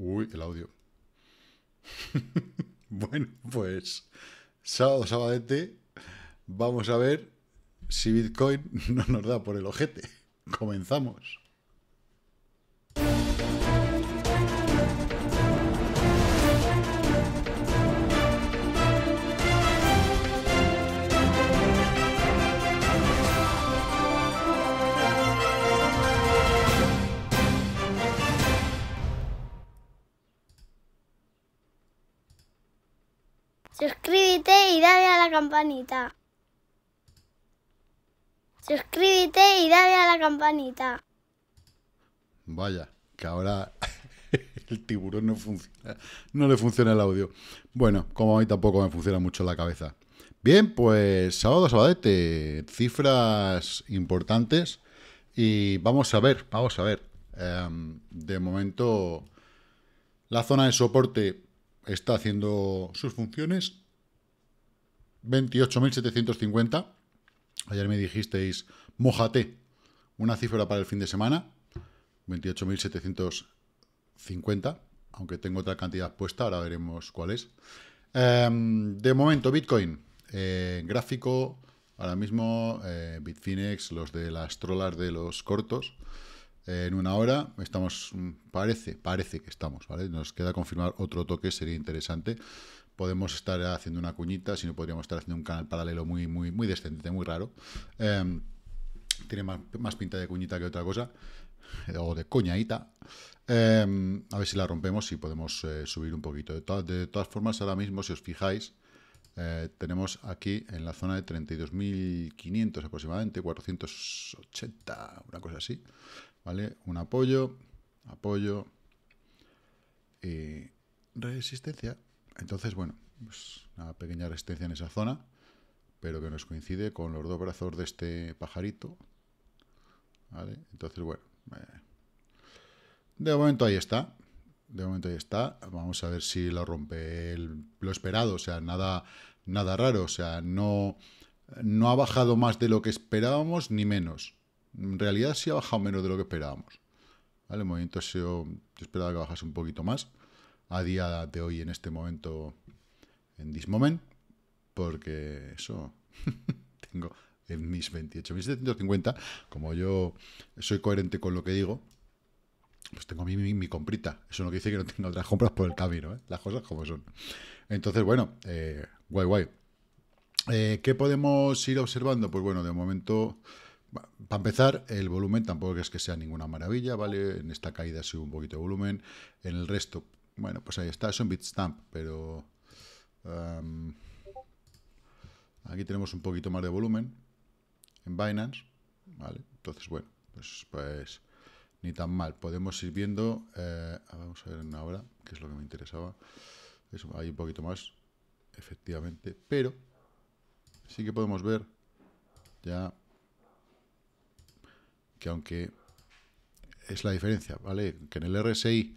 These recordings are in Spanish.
Uy, el audio. bueno, pues sábado, sabadete, vamos a ver si Bitcoin no nos da por el ojete. Comenzamos. Suscríbete y dale a la campanita. Suscríbete y dale a la campanita. Vaya, que ahora el tiburón no funciona, no le funciona el audio. Bueno, como a mí tampoco me funciona mucho la cabeza. Bien, pues sábado, sabadete, cifras importantes y vamos a ver, vamos a ver. Em, de momento, la zona de soporte está haciendo sus funciones 28.750. Ayer me dijisteis, mojate, una cifra para el fin de semana. 28.750, aunque tengo otra cantidad puesta, ahora veremos cuál es. Em, de momento, Bitcoin, eh, gráfico, ahora mismo, eh, Bitfinex, los de las trolas de los cortos, en una hora, estamos, mm, parece, parece que estamos, ¿vale? Nos queda confirmar otro toque, sería interesante podemos estar haciendo una cuñita, si no podríamos estar haciendo un canal paralelo muy, muy, muy descendente, muy raro. Em, tiene más, pinta de cuñita que otra cosa, eh, o de coñaita. Em, a ver si la rompemos y podemos eh, subir un poquito. De, de, todas formas, ahora mismo, si os fijáis, eh, tenemos aquí en la zona de 32.500 aproximadamente, 480, una cosa así. ¿Vale? Un apoyo, apoyo y resistencia. Entonces, bueno, pues, una pequeña resistencia en esa zona, pero que nos coincide con los dos brazos de este pajarito. ¿Vale? Entonces, bueno. Eh, de momento ahí está. De momento ahí está. Vamos a ver si lo rompe lo esperado. O sea, nada, nada raro. O sea, no, no ha bajado más de lo que esperábamos ni menos. En realidad sí ha bajado menos de lo que esperábamos. ¿Vale? El movimiento ha sido... Yo esperaba que bajase un poquito más a día de hoy en este momento en this moment, porque eso tengo en mis 28.750, como yo soy coherente con lo que digo, pues tengo mi, mi, comprita. Eso no quiere decir que no tenga otras compras por el camino, ¿eh? las cosas como son. Entonces, bueno, eh, guay, guay. Eh, ¿Qué podemos ir observando? Pues bueno, de momento, para empezar, el volumen tampoco es que sea ninguna maravilla, ¿vale? En esta caída sido un poquito de volumen, en el resto bueno, pues ahí está, es un bitstamp, pero... aquí tenemos un poquito más de volumen en Binance, ¿vale? Entonces, bueno, pues, pues ni tan mal. Podemos ir viendo, eh, vamos a ver ahora, que es lo que me interesaba. hay un poquito más, efectivamente, pero sí que podemos ver ya que aunque es la diferencia, ¿vale? Que en el RSI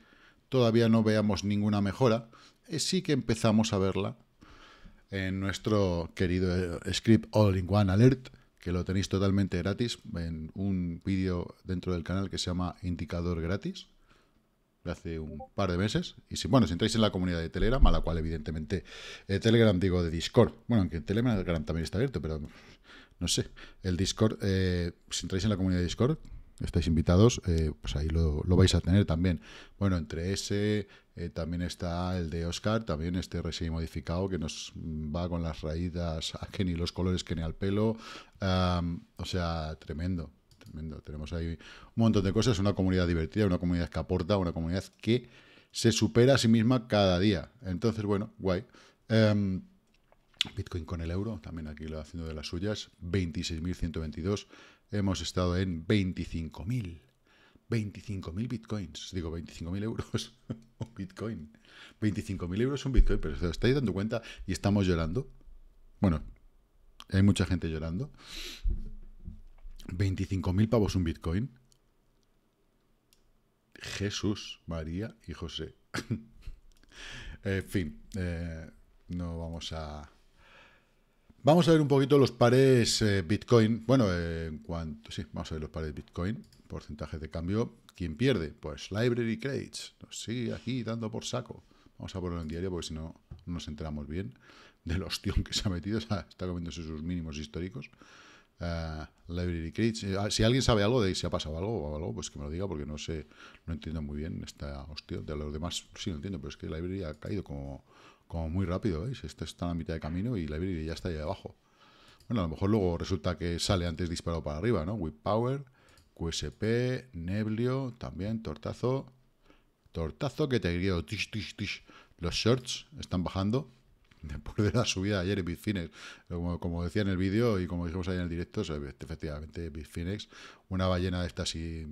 todavía no veamos ninguna mejora, eh, sí que empezamos a verla en nuestro querido eh, script All-in-One Alert, que lo tenéis totalmente gratis en un vídeo dentro del canal que se llama Indicador Gratis, de hace un par de meses. Y si, bueno, si entráis en la comunidad de Telegram, a la cual evidentemente eh, Telegram, digo, de Discord, bueno, aunque Telegram también está abierto, pero no sé, el Discord, si entráis en la comunidad de Discord, estáis invitados, eh, pues ahí lo, vais a tener también. Bueno, entre ese eh, también está el de Oscar, también este recién modificado que nos va con las raídas a que ni los colores que ni al pelo. o sea, tremendo, tremendo. Tenemos ahí un montón de cosas, una comunidad divertida, una comunidad que aporta, una comunidad que se supera a sí misma cada día. Entonces, bueno, guay. Bitcoin con el euro, también aquí lo haciendo de las suyas, 26.122 hemos estado en 25.000. 25.000 bitcoins. Digo, 25.000 euros. un bitcoin. 25.000 euros un bitcoin, pero ¿os estáis dando cuenta? Y estamos llorando. Bueno, hay mucha gente llorando. 25.000 pavos un bitcoin. Jesús, María y José. en fin, eh, no vamos a Vamos a ver un poquito los pares eh, Bitcoin. Bueno, eh, en cuanto. Sí, vamos a ver los pares Bitcoin. Porcentaje de cambio. ¿Quién pierde? Pues Library Credits. Nos sigue aquí dando por saco. Vamos a ponerlo en diario porque si no, no nos enteramos bien del ostión que se ha metido. O sea, está comiéndose sus mínimos históricos. Eh, Library Credits. si alguien sabe algo de si ha pasado algo o algo, pues que me lo diga porque no sé, no entiendo muy bien esta hostia De los demás sí lo entiendo, pero es que Library ha caído como como muy rápido, ¿veis? Esto está a la mitad de camino y la ya está ahí abajo. Bueno, a lo mejor luego resulta que sale antes disparado para arriba, ¿no? Whip Power, QSP, Neblio, también, Tortazo. Tortazo que te ido tish, tish, tish. Los shorts están bajando después de la subida ayer en Bitfinex. Como, decía en el vídeo y como dijimos ahí en el directo, efectivamente Bitfinex, una ballena de estas y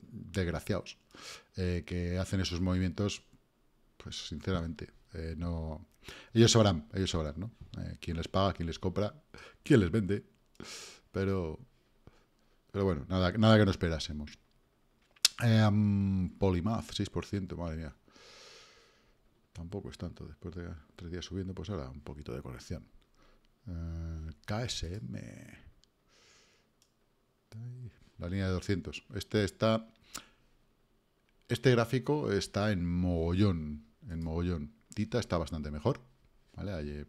desgraciados eh, que hacen esos movimientos, pues sinceramente, eh, no, ellos sabrán, ellos sabrán, ¿no? Eh, quién les paga, quién les compra, quién les vende. Pero, pero bueno, nada, nada que no esperásemos. Um, Polymath, 6%, madre mía. Tampoco es tanto, después de tres días subiendo, pues ahora un poquito de corrección. KSM. La línea de 200. Este está... Este gráfico está en mogollón, en mogollón. Tita está bastante mejor. ¿Vale? Ayer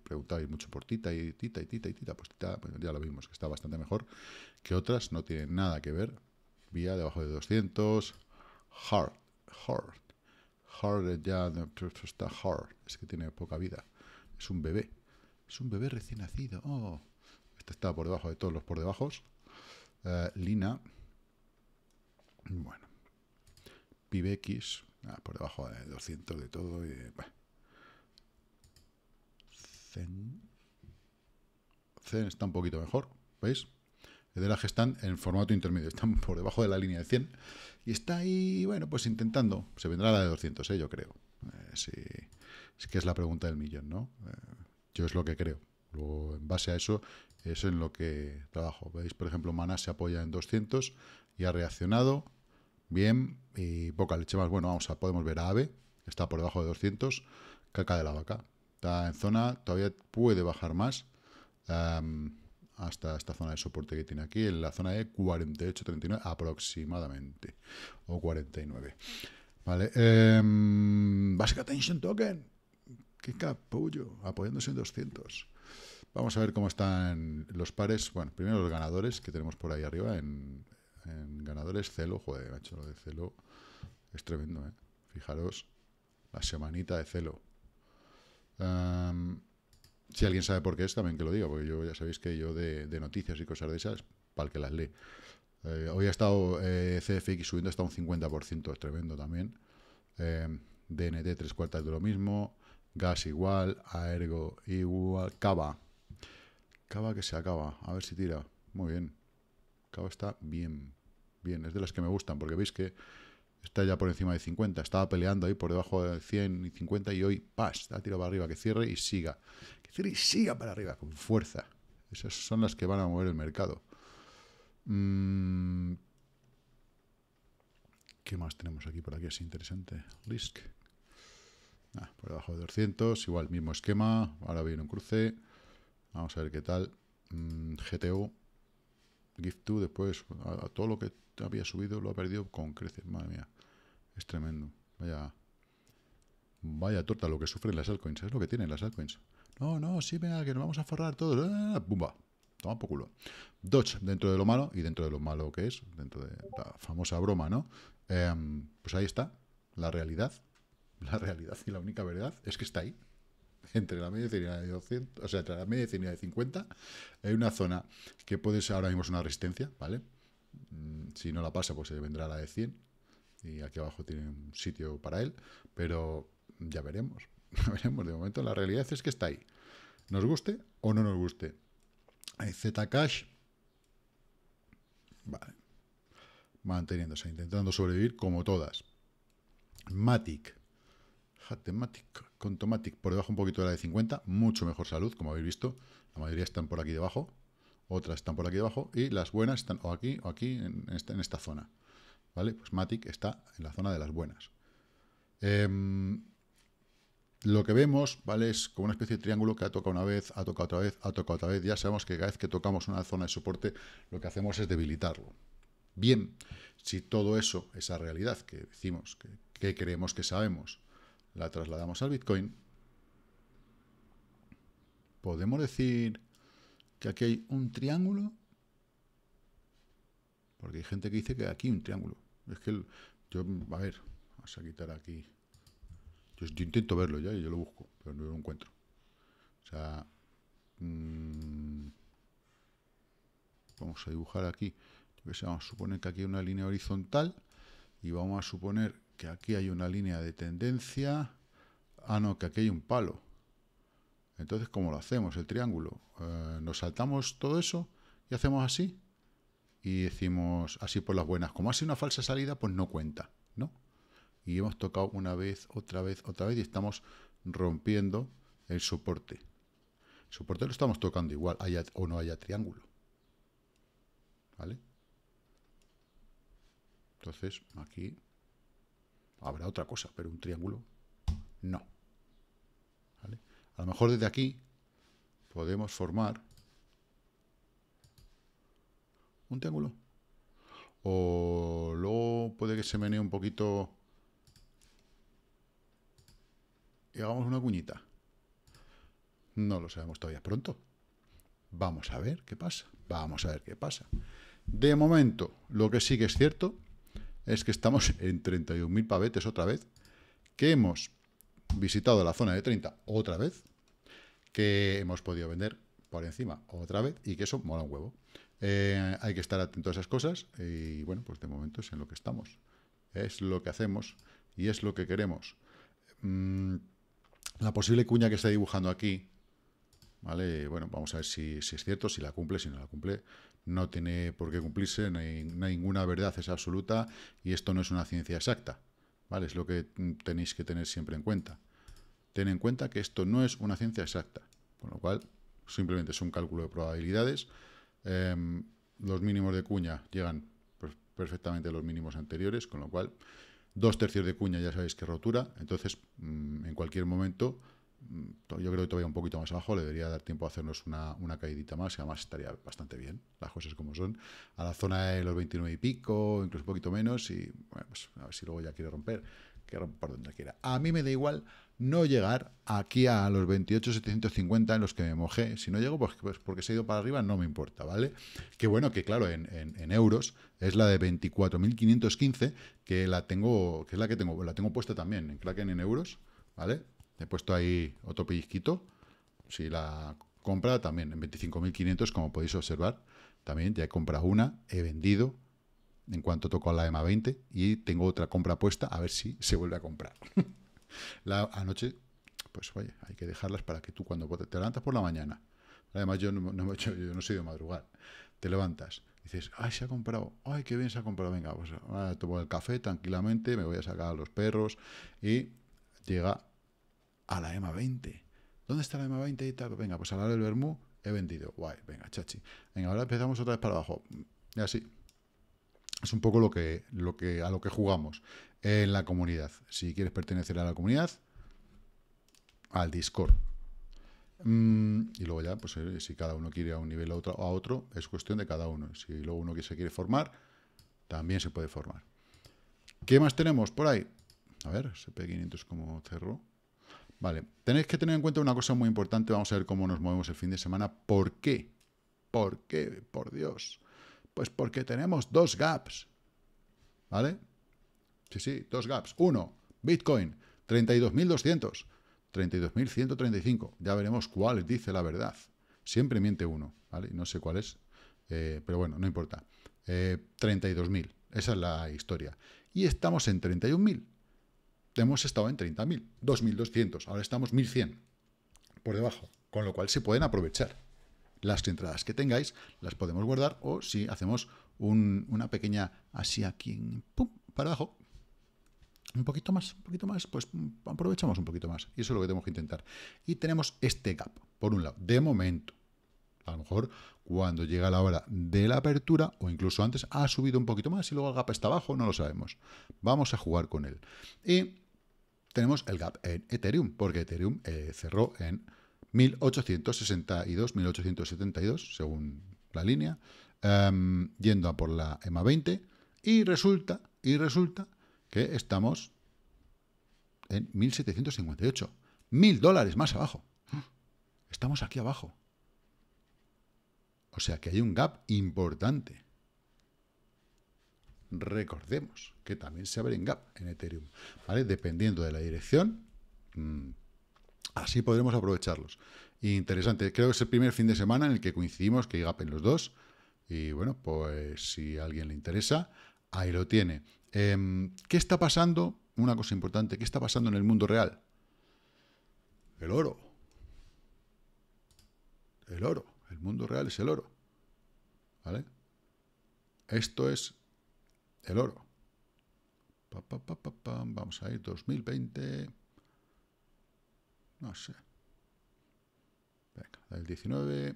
mucho por Tita y Tita y Tita y Tita. Pues Tita, ya lo vimos, que está bastante mejor que otras. No tienen nada que ver. Vía debajo de 200. Hard, hard. Hard ya está hard. Es que tiene poca vida. Es un bebé. Es un bebé recién nacido. Oh. Esta está por debajo de todos los por debajo. Eh, Lina. Bueno. Pibex. Ah, por debajo de 200 de todo. Y, Zen. está un poquito mejor, ¿veis? la están en formato intermedio, están por debajo de la línea de 100. Y está ahí, bueno, pues intentando. Se vendrá la de 200, ¿eh? yo creo. Eh, es que es la pregunta del millón, ¿no? Eh, yo es lo que creo. Luego, en base a eso, es en lo que trabajo. ¿Veis? Por ejemplo, Mana se apoya en 200 y ha reaccionado. Bien. Y poca leche más. Bueno, vamos a, podemos ver a Ave, está por debajo de 200. Caca de la vaca en zona, todavía puede bajar más em, hasta esta zona de soporte que tiene aquí, en la zona de 48-39 aproximadamente, o 49. Vale, em, Basic Attention Token, qué capullo, apoyándose en 200. Vamos a ver cómo están los pares. Bueno, primero los ganadores que tenemos por ahí arriba en, ganadores. Celo, joder, macho, lo de Celo es tremendo, ¿eh? Fijaros la semanita de Celo si alguien sabe por qué es, también que lo diga, porque yo ya sabéis que yo de, noticias y cosas de esas, para el que las lee. Eh, hoy ha estado eh, CFX subiendo hasta un 50%, es tremendo también. Em, DNT tres cuartas de lo mismo. Gas igual, Aergo igual, Cava. Cava que se acaba, a ver si tira. Muy bien. Cava está bien, bien. Es de las que me gustan, porque veis que está ya por encima de 50, estaba peleando ahí por debajo de 100 y 50 y hoy, ¡pas!, da tiro para arriba, que cierre y siga, que cierre y siga para arriba, con fuerza. Esas son las que van a mover el mercado. Mm. ¿Qué más tenemos aquí por aquí? Es interesante. Risk. Ah, por debajo de 200, igual, mismo esquema. Ahora viene un cruce. Vamos a ver qué tal. Mm, GTO. Gift2, después, todo lo que había subido lo ha perdido con creces. Madre mía. Es tremendo. Vaya, vaya torta lo que sufren las altcoins. Es lo que tienen las altcoins. No, no, sí, venga, que nos vamos a forrar todos. ¡Bumba! Eh, eh, eh, toma poco culo. Dodge, dentro de lo malo, y dentro de lo malo que es, dentro de la famosa broma, ¿no? Em, pues ahí está, la realidad. La realidad y la única verdad es que está ahí. Entre la media de 200, o sea, la media de 50, hay una zona que puede ser ahora mismo una resistencia, ¿vale? Mm, si no la pasa, pues se vendrá la de 100, y aquí abajo tiene un sitio para él, pero ya veremos, veremos. De momento la realidad es que está ahí. Nos guste o no nos guste. Zcash, vale, manteniéndose, intentando sobrevivir como todas. Matic, Matic, con Matic. por debajo un poquito de la de 50, mucho mejor salud, como habéis visto. La mayoría están por aquí debajo, otras están por aquí debajo y las buenas están o aquí o aquí en esta zona. ¿vale? Pues Matic está en la zona de las buenas. Em, lo que vemos, ¿vale? Es como una especie de triángulo que ha tocado una vez, ha tocado otra vez, ha tocado otra vez. Ya sabemos que cada vez que tocamos una zona de soporte, lo que hacemos es debilitarlo. Bien, si todo eso, esa realidad que decimos, que, que creemos que sabemos, la trasladamos al Bitcoin, podemos decir que aquí hay un triángulo, porque hay gente que dice que aquí hay un triángulo. Es que yo, a ver, vamos a quitar aquí. Yo, intento verlo ya y yo lo busco, pero no lo encuentro. O sea, mm, vamos a dibujar aquí. Vamos a suponer que aquí hay una línea horizontal y vamos a suponer que aquí hay una línea de tendencia. Ah, no, que aquí hay un palo. Entonces, ¿cómo lo hacemos? El triángulo. Eh, ¿Nos saltamos todo eso y hacemos así? y decimos así por las buenas, como ha sido una falsa salida, pues no cuenta, ¿no? Y hemos tocado una vez, otra vez, otra vez y estamos rompiendo el soporte. El soporte lo estamos tocando igual, haya o no haya triángulo. ¿Vale? Entonces, aquí habrá otra cosa, pero un triángulo no. ¿Vale? A lo mejor desde aquí podemos formar O luego puede que se menee un poquito y hagamos una cuñita. No lo sabemos todavía pronto. Vamos a ver qué pasa. Vamos a ver qué pasa. De momento, lo que sí que es cierto es que estamos en 31.000 pavetes otra vez, que hemos visitado la zona de 30 otra vez, que hemos podido vender por encima otra vez y que eso mola un huevo. Eh, hay que estar atento a esas cosas y bueno, pues de momento es en lo que estamos. Es lo que hacemos y es lo que queremos. Mm, la posible cuña que está dibujando aquí, ¿vale? Bueno, vamos a ver si, es cierto, si la cumple, si no la cumple. No tiene por qué cumplirse, ninguna verdad es absoluta y esto no es una ciencia exacta, ¿vale? Es lo que tenéis que tener siempre en cuenta. Ten en cuenta que esto no es una ciencia exacta, con lo cual simplemente es un cálculo de probabilidades Em, los mínimos de cuña llegan perfectamente a los mínimos anteriores, con lo cual dos tercios de cuña ya sabéis que rotura, entonces mm, en cualquier momento, mm, yo creo que todavía un poquito más abajo, le debería dar tiempo a hacernos una, una caidita más, y además estaría bastante bien, las cosas como son, a la zona de los 29 y pico, incluso un poquito menos, y bueno, pues, a ver si luego ya quiere romper, que rompa donde quiera. A mí me da igual no llegar aquí a los 28,750 en los que me mojé. Si no llego, pues, pues, porque se ha ido para arriba, no me importa, ¿vale? Que bueno, que claro, en, euros es la de 24.515, que la tengo, que es la que tengo, la tengo puesta también en Kraken en euros, ¿vale? He puesto ahí otro pellizquito. Si la compra también en 25.500, como podéis observar, también ya he comprado una, he vendido en cuanto tocó la EMA 20 y tengo otra compra puesta a ver si se vuelve a comprar. La anoche, pues oye, hay que dejarlas para que tú cuando te levantas por la mañana, además yo no, no, yo no soy de madrugar, te levantas, dices, ay, se ha comprado, ay, qué bien se ha comprado, venga, pues ah, tomo el café tranquilamente, me voy a sacar a los perros y llega a la EMA 20. ¿Dónde está la EMA 20 y tal? Venga, pues a la del Bermú he vendido, guay, venga, chachi. Venga, ahora empezamos otra vez para abajo, y así. Es un poco lo que, lo que, a lo que jugamos en la comunidad. Si quieres pertenecer a la comunidad, al Discord. Mm, y luego ya, pues eh, si cada uno quiere a un nivel a otro, a otro, es cuestión de cada uno. Si luego uno se quiere formar, también se puede formar. ¿Qué más tenemos por ahí? A ver, SP500 como cerró. Vale, tenéis que tener en cuenta una cosa muy importante. Vamos a ver cómo nos movemos el fin de semana. ¿Por qué? ¿Por qué? Por Dios. Pues porque tenemos dos gaps. ¿Vale? Sí, sí, dos gaps. Uno, Bitcoin, 32.200, 32.135. Ya veremos cuál dice la verdad. Siempre miente uno, ¿vale? No sé cuál es, eh, pero bueno, no importa. 32.000, eh, esa es la historia. Y estamos en 31.000. Hemos estado en 30.000, 2.200, ahora estamos 1.100 por debajo, con lo cual se pueden aprovechar las entradas que tengáis las podemos guardar o si hacemos una pequeña así aquí, para abajo, un poquito más, un poquito más, pues aprovechamos un poquito más. Y eso es lo que tenemos que intentar. Y tenemos este gap, por un lado, de momento. A lo mejor cuando llega la hora de la apertura, o incluso antes, ha subido un poquito más y luego el gap está abajo, no lo sabemos. Vamos a jugar con él. Y tenemos el gap en Ethereum, porque Ethereum eh, cerró en 1862-1872, según la línea, em, yendo a por la EMA 20, y resulta, y resulta que estamos en 1758, 1.000 dólares más abajo. Estamos aquí abajo. O sea que hay un gap importante. Recordemos que también se abre un gap en Ethereum, ¿vale? Dependiendo de la dirección, mm, Así podremos aprovecharlos. Interesante. Creo que es el primer fin de semana en el que coincidimos que gapen los dos. Y bueno, pues si a alguien le interesa, ahí lo tiene. Em, ¿Qué está pasando? Una cosa importante, ¿qué está pasando en el mundo real? El oro. El oro. El mundo real es el oro. ¿Vale? Esto es el oro. Vamos a ir 2020. No sé. Venga, del 19.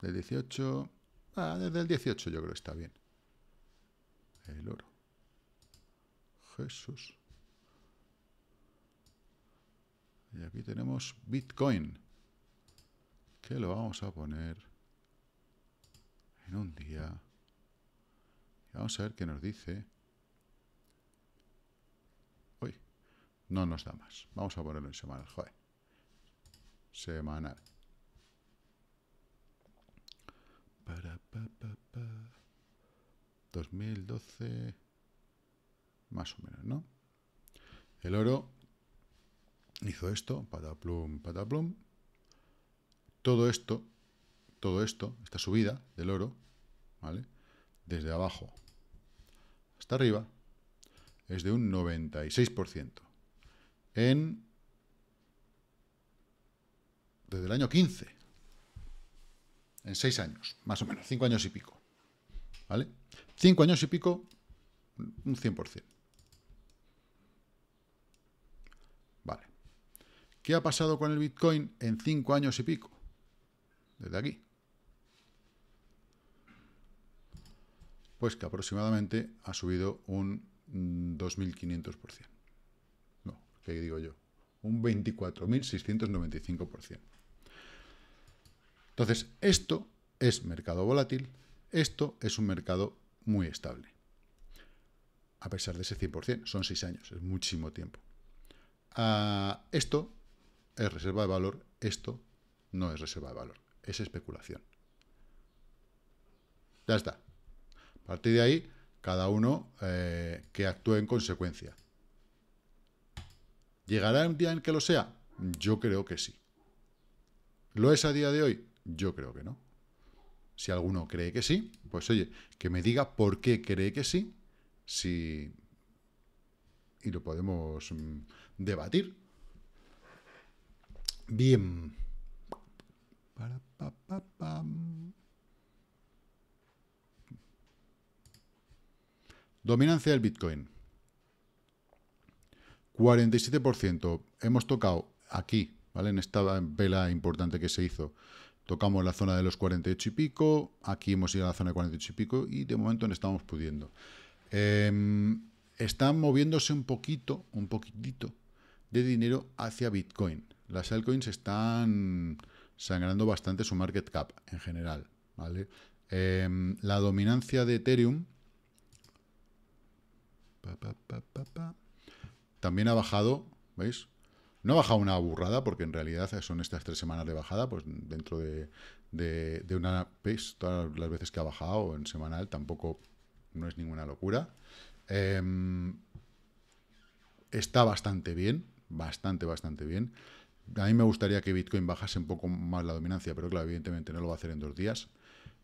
Del 18. Ah, desde el 18 yo creo que está bien. El oro. Jesús. Y aquí tenemos Bitcoin. Que lo vamos a poner en un día. Y vamos a ver qué nos dice. No nos da más. Vamos a ponerlo en semanal, joder. Semanal. Para, pa, pa, 2012, más o menos, ¿no? El oro hizo esto, pata plum. Todo esto, todo esto, esta subida del oro, ¿vale? Desde abajo hasta arriba, es de un 96% desde el año 15. En seis años, más o menos, cinco años y pico. ¿Vale? Cinco años y pico, un 100%. Vale. ¿Qué ha pasado con el Bitcoin en cinco años y pico? Desde aquí. Pues que aproximadamente ha subido un 2.500% que digo yo, un 24.695%. Entonces, esto es mercado volátil, esto es un mercado muy estable. A pesar de ese 100%, son 6 años, es muchísimo tiempo. Ah, esto es reserva de valor, esto no es reserva de valor, es especulación. Ya está. A partir de ahí, cada uno eh, que actúe en consecuencia. ¿Llegará un día en que lo sea? Yo creo que sí. ¿Lo es a día de hoy? Yo creo que no. Si alguno cree que sí, pues oye, que me diga por qué cree que sí, si... y lo podemos mm, debatir. Bien. Dominancia del Bitcoin. 47%. Hemos tocado aquí, ¿vale? En esta vela importante que se hizo. Tocamos la zona de los 48 y pico, aquí hemos ido a la zona de 48 y pico y de momento no estamos pudiendo. Eh, están moviéndose un poquito, un poquitito de dinero hacia Bitcoin. Las altcoins están sangrando bastante su market cap en general, ¿vale? Em, la dominancia de Ethereum... Pa, pa, pa, también ha bajado, ¿veis? No ha bajado una burrada, porque en realidad son estas tres semanas de bajada, pues dentro de, una... ¿Veis? Todas las veces que ha bajado en semanal tampoco no es ninguna locura. Em, está bastante bien, bastante, bastante bien. A mí me gustaría que Bitcoin bajase un poco más la dominancia, pero claro, evidentemente no lo va a hacer en dos días.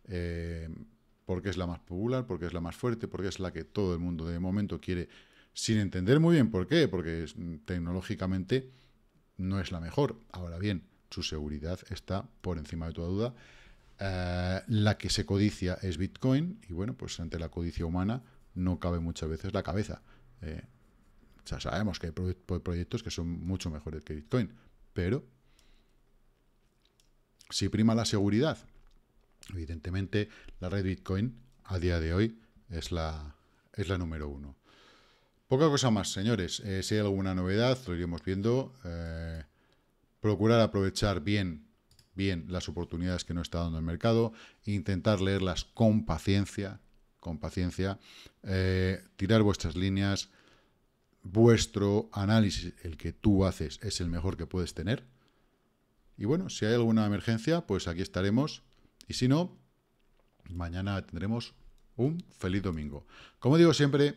Em, porque es la más popular, porque es la más fuerte, porque es la que todo el mundo de momento quiere sin entender muy bien por qué, porque tecnológicamente no es la mejor. Ahora bien, su seguridad está por encima de toda duda. Eh, la que se codicia es Bitcoin y bueno, pues ante la codicia humana no cabe muchas veces la cabeza. ya eh, sabemos que hay proyectos que son mucho mejores que Bitcoin, pero si prima la seguridad, evidentemente la red Bitcoin a día de hoy es la número uno. Poca cosa más, señores. Eh, si hay alguna novedad, lo iremos viendo. Eh, procurar aprovechar bien, bien las oportunidades que nos está dando el mercado. Intentar leerlas con paciencia, con paciencia. Eh, tirar vuestras líneas. Vuestro análisis, el que tú haces, es el mejor que puedes tener. Y bueno, si hay alguna emergencia, pues aquí estaremos. Y si no, mañana tendremos un feliz domingo. Como digo siempre,